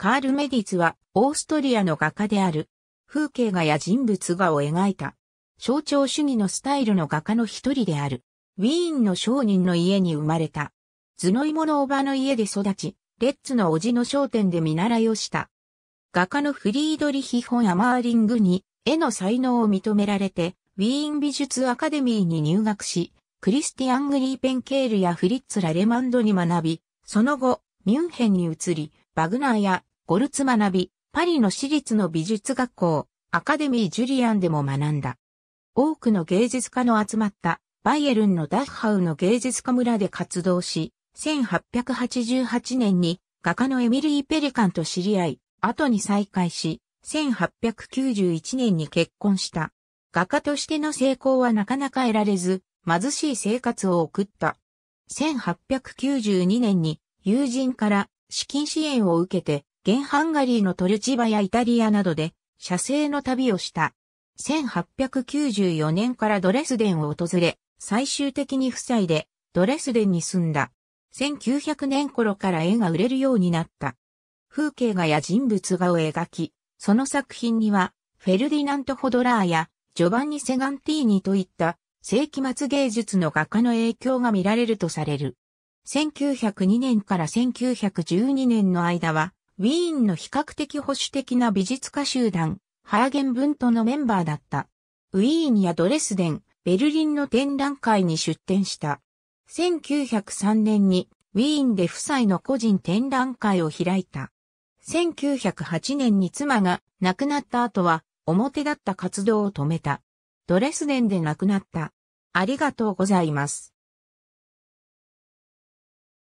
カール・メディツはオーストリアの画家である。風景画や人物画を描いた。象徴主義のスタイルの画家の一人である。ウィーンの商人の家に生まれた。頭の芋のおばの家で育ち、レッツの叔父の商店で見習いをした。画家のフリードリヒ・ホン・アマーリングに絵の才能を認められて、ウィーン美術アカデミーに入学し、クリスティアン・グリーペンケールやフリッツ・ラレマンドに学び、その後、ミュンヘンに移り、バグナーやゴルツ学び、パリの私立の美術学校、アカデミー・ジュリアンでも学んだ。多くの芸術家の集まったバイエルンのダッハウの芸術家村で活動し、1888年に画家のエミリー・ペリカンと知り合い、後に再会し、1891年に結婚した。画家としての成功はなかなか得られず、貧しい生活を送った。1892年に友人から資金支援を受けて現ハンガリーのトルチバやイタリアなどで、写生の旅をした。1894年からドレスデンを訪れ、最終的に夫妻でドレスデンに住んだ。1900年頃から絵が売れるようになった。風景画や人物画を描き、その作品には、フェルディナント・ホドラーや、ジョバンニ・セガンティーニといった、世紀末芸術の画家の影響が見られるとされる。1902年から1912年の間は、ウィーンの比較的保守的な美術家集団、ハーゲンブントのメンバーだった。ウィーンやドレスデン、ベルリンの展覧会に出展した。1903年にウィーンで夫妻の個人展覧会を開いた。1908年に妻が亡くなった後は表だった活動を止めた。ドレスデンで亡くなった。ありがとうございます。